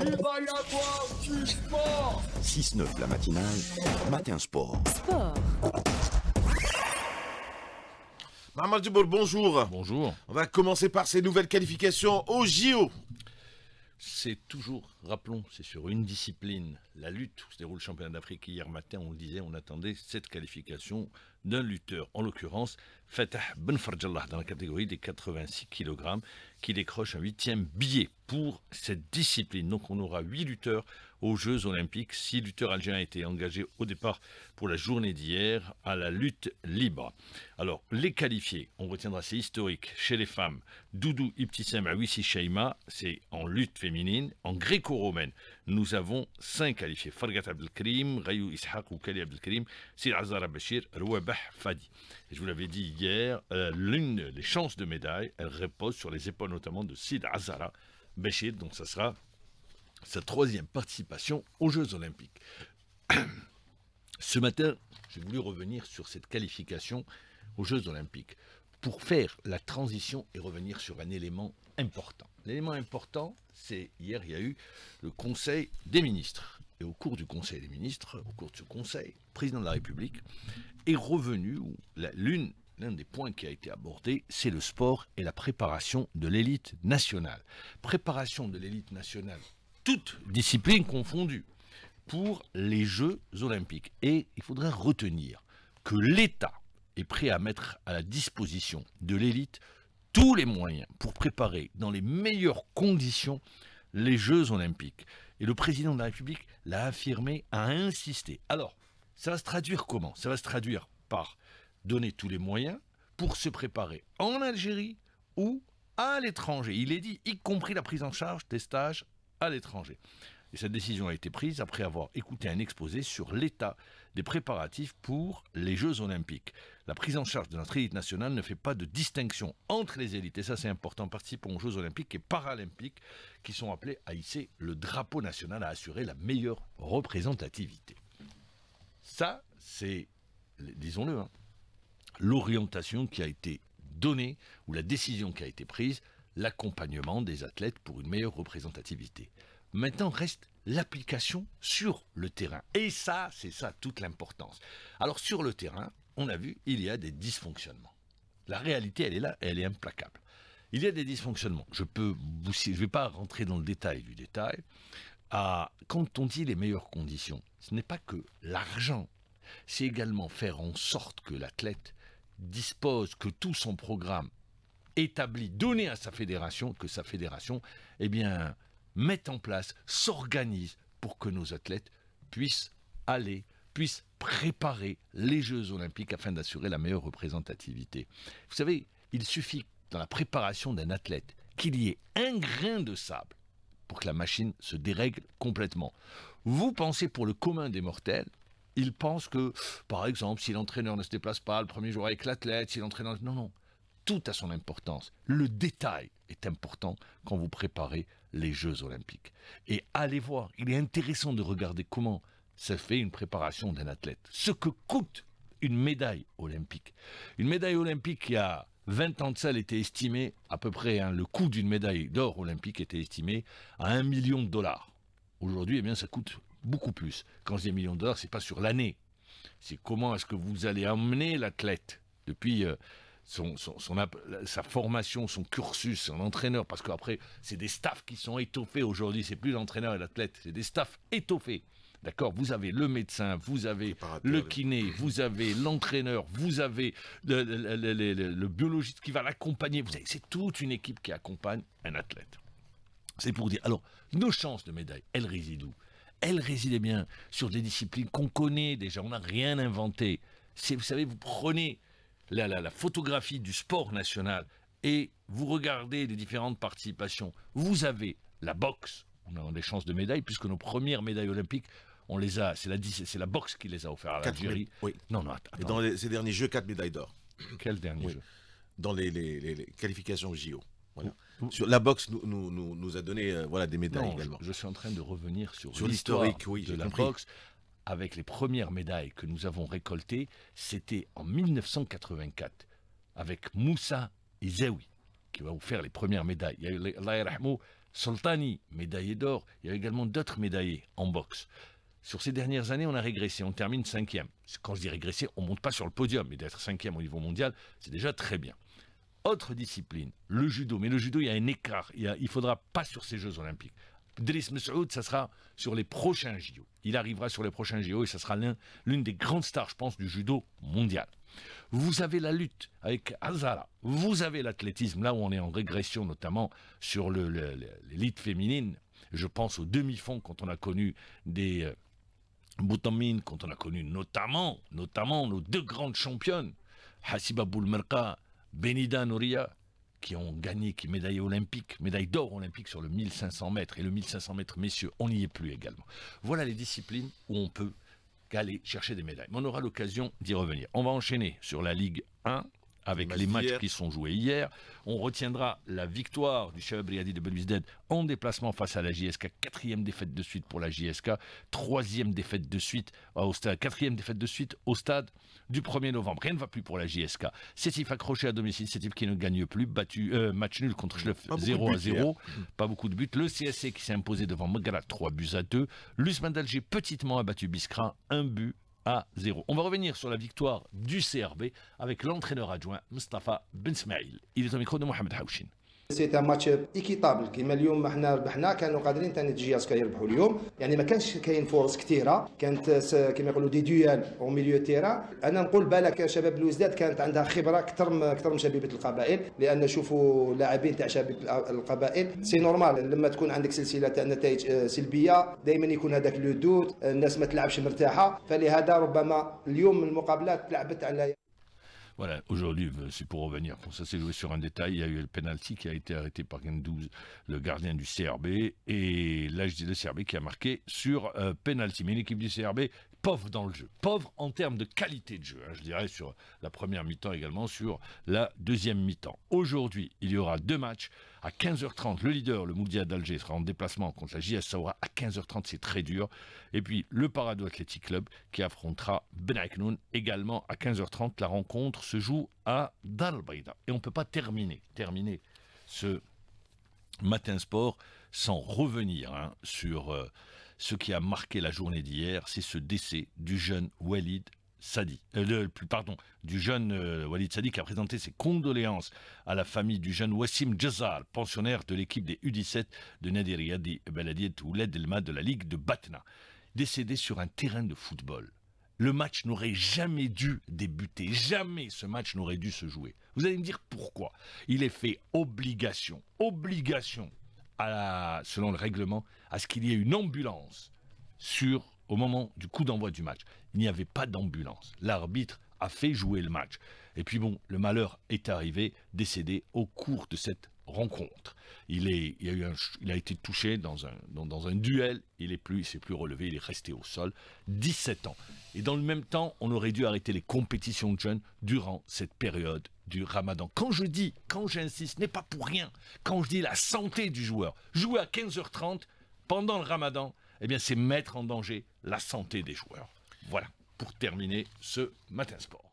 Il va du sport 6-9 la matinale, matin sport. Sport. Maman Dubourg, bonjour. Bonjour. On va commencer par ces nouvelles qualifications au JO c'est toujours, rappelons, c'est sur une discipline, la lutte, où se déroule le championnat d'Afrique. Hier matin, on le disait, on attendait cette qualification d'un lutteur, en l'occurrence Fatah Benfarjallah, dans la catégorie des 86 kg, qui décroche un huitième billet pour cette discipline. Donc on aura 8 lutteurs aux Jeux Olympiques. Six lutteurs algériens étaient engagés au départ pour la journée d'hier à la lutte libre. Alors les qualifiés, on retiendra, c'est historique. Chez les femmes, Doudou Ibtissem Awissi Sheima, c'est en lutte féminine en gréco-romaine. Nous avons cinq qualifiés Fargat Abdelkrim, Rayou Ishaq ou Kali Abdelkrim, Sid Azara Rouabah Fadi. je vous l'avais dit hier, euh, l'une des chances de médaille, elle repose sur les épaules notamment de Sid Azara Bachir, donc ça sera sa troisième participation aux Jeux Olympiques. Ce matin, j'ai voulu revenir sur cette qualification aux Jeux Olympiques pour faire la transition et revenir sur un élément important. L'élément important, c'est hier, il y a eu le Conseil des ministres. Et au cours du Conseil des ministres, au cours de ce Conseil, le président de la République est revenu, l'une l'un des points qui a été abordé, c'est le sport et la préparation de l'élite nationale. Préparation de l'élite nationale, toutes disciplines confondues, pour les Jeux olympiques. Et il faudrait retenir que l'État est prêt à mettre à la disposition de l'élite tous les moyens pour préparer dans les meilleures conditions les Jeux olympiques. Et le président de la République l'a affirmé, a insisté. Alors, ça va se traduire comment Ça va se traduire par donner tous les moyens pour se préparer en Algérie ou à l'étranger. Il est dit, y compris la prise en charge des stages à l'étranger. Et cette décision a été prise après avoir écouté un exposé sur l'état des préparatifs pour les Jeux Olympiques. La prise en charge de notre élite nationale ne fait pas de distinction entre les élites, et ça c'est important, participant aux Jeux Olympiques et Paralympiques qui sont appelés à hisser le drapeau national, à assurer la meilleure représentativité. Ça, c'est, disons-le, hein, l'orientation qui a été donnée, ou la décision qui a été prise, l'accompagnement des athlètes pour une meilleure représentativité. Maintenant reste l'application sur le terrain. Et ça, c'est ça toute l'importance. Alors sur le terrain, on a vu, il y a des dysfonctionnements. La réalité, elle est là, elle est implacable. Il y a des dysfonctionnements. Je ne je vais pas rentrer dans le détail du détail. À, ah, quand on dit les meilleures conditions, ce n'est pas que l'argent, c'est également faire en sorte que l'athlète dispose, que tout son programme établi, donné à sa fédération, que sa fédération, eh bien, mettent en place, s'organisent pour que nos athlètes puissent aller, puissent préparer les Jeux olympiques afin d'assurer la meilleure représentativité. Vous savez, il suffit dans la préparation d'un athlète qu'il y ait un grain de sable pour que la machine se dérègle complètement. Vous pensez pour le commun des mortels, ils pensent que, par exemple, si l'entraîneur ne se déplace pas le premier jour avec l'athlète, si l'entraîneur... Non, non, tout a son importance. Le détail est important quand vous préparez les Jeux olympiques. Et allez voir, il est intéressant de regarder comment ça fait une préparation d'un athlète. Ce que coûte une médaille olympique. Une médaille olympique qui a 20 ans de salle était estimée à peu près, hein, le coût d'une médaille d'or olympique était estimé à 1 million de dollars. Aujourd'hui, eh bien, ça coûte beaucoup plus. Quand je dis million de dollars, c'est pas sur l'année. C'est comment est-ce que vous allez emmener l'athlète depuis euh, son, sa formation, son cursus, son entraîneur, parce qu'après, c'est des staffs qui sont étoffés aujourd'hui, c'est plus l'entraîneur et l'athlète, c'est des staffs étoffés. D'accord Vous avez le médecin, vous avez le kiné, vous avez l'entraîneur, vous avez le, biologiste qui va l'accompagner. C'est toute une équipe qui accompagne un athlète. C'est pour dire. Alors, nos chances de médaille, elles résident où Elles résident bien sur des disciplines qu'on connaît déjà, on n'a rien inventé. Vous savez, vous prenez la, la, la photographie du sport national et vous regardez les différentes participations, vous avez la boxe, on a des chances de médailles, puisque nos premières médailles olympiques, on les a, c'est la, c'est la boxe qui les a offertes à l'Algérie. Oui. Non, non, Et dans ces derniers jeux, quatre médailles d'or. Quel dernier jeu Dans les, qualifications JO. Voilà. Sur la boxe nous, nous, nous, nous a donné euh, voilà, des médailles également. Je, suis en train de revenir sur, l'historique oui, de la boxe avec les premières médailles que nous avons récoltées, c'était en 1984, avec Moussa Izewi qui va vous faire les premières médailles. Il y a eu Rahmo Soltani, médaillé d'or. Il y a également d'autres médaillés en boxe. Sur ces dernières années, on a régressé. On termine cinquième. Quand je dis régressé, on ne monte pas sur le podium. Mais d'être cinquième au niveau mondial, c'est déjà très bien. Autre discipline, le judo. Mais le judo, il y a un écart. Il ne faudra pas sur ces Jeux olympiques. Driss Messoud, ça sera sur les prochains JO. Il arrivera sur les prochains JO et ça sera l'une des grandes stars, je pense, du judo mondial. Vous avez la lutte avec Azara. Vous avez l'athlétisme, là où on est en régression, notamment sur l'élite féminine. Je pense au demi-fond quand on a connu des euh, quand on a connu notamment, notamment nos deux grandes championnes, Hassiba Boulmerka, Benida Nouria, qui ont gagné, qui médaillé olympique, médaille d'or olympique sur le 1500 mètres. Et le 1500 mètres, messieurs, on n'y est plus également. Voilà les disciplines où on peut aller chercher des médailles. Mais on aura l'occasion d'y revenir. On va enchaîner sur la Ligue 1 avec les matchs qui sont joués hier. On retiendra la victoire du Chef brigadier de Dead en déplacement face à la JSK. Quatrième défaite de suite pour la JSK. Troisième défaite de suite au stade. Quatrième défaite de suite au stade du 1er novembre. Rien ne va plus pour la JSK. Sétif accroché à domicile. Sétif qui ne gagne plus. Battu, euh, match nul contre Schleff 0 à 0. Pas beaucoup de buts. Le CSC qui s'est imposé devant Mogala 3 buts à 2. L'Usman d'Alger petitement abattu Biskra. Un but on va revenir sur la victoire du CRB avec l'entraîneur adjoint Mustafa Ben Il est au micro de Mohamed Haouchine. سيتا ماتش ايكيتابل كيما اليوم احنا ربحنا كانوا قادرين ثاني الجياس كان يربحوا اليوم يعني ما كانش كاين فرص كثيره كانت كيما يقولوا دي ديال او ميليو تيرا انا نقول بالك شباب الوزداد كانت عندها خبره اكثر من اكثر من شبيبه القبائل لان شوفوا لاعبين تاع شبيبه القبائل سي نورمال لما تكون عندك سلسله تاع نتائج آه، سلبيه دائما يكون هذاك لو دوت الناس ما تلعبش مرتاحه فلهذا ربما اليوم المقابلات لعبت على Voilà, aujourd'hui, euh, c'est pour revenir, ça s'est joué sur un détail, il y a eu le penalty qui a été arrêté par Game le gardien du CRB, et l'HD de CRB qui a marqué sur pénalty. Euh, penalty. Mais l'équipe du CRB pauvre dans le jeu, pauvre en termes de qualité de jeu, hein. je dirais sur la première mi-temps également, sur la deuxième mi-temps. Aujourd'hui, il y aura deux matchs. À 15h30, le leader, le Moudia d'Alger, sera en déplacement contre la JS Saoura. À 15h30, c'est très dur. Et puis, le Parado Athletic Club qui affrontera Benaknoun également à 15h30. La rencontre se joue à Dalbaïda. Et on ne peut pas terminer, terminer ce matin sport sans revenir hein, sur euh, ce qui a marqué la journée d'hier, c'est ce décès du jeune Walid Sadi, euh, plus pardon, du jeune euh, Walid Sadi qui a présenté ses condoléances à la famille du jeune Wassim Jazar, pensionnaire de l'équipe des U17 de Nadir yadi, Beladiet ou l'Edelma de la Ligue de Batna, décédé sur un terrain de football. Le match n'aurait jamais dû débuter, jamais ce match n'aurait dû se jouer. Vous allez me dire pourquoi. Il est fait obligation, obligation selon le règlement, à ce qu'il y ait une ambulance sur, au moment du coup d'envoi du match. Il n'y avait pas d'ambulance. L'arbitre a fait jouer le match. Et puis bon, le malheur est arrivé, décédé au cours de cette rencontre. Il, a, été touché dans un, duel, il est s'est plus relevé, il est resté au sol, 17 ans. Et dans le même temps, on aurait dû arrêter les compétitions de jeunes durant cette période du ramadan. Quand je dis, quand j'insiste, ce n'est pas pour rien. Quand je dis la santé du joueur, jouer à 15h30 pendant le ramadan, eh bien c'est mettre en danger la santé des joueurs. Voilà, pour terminer ce Matin Sport.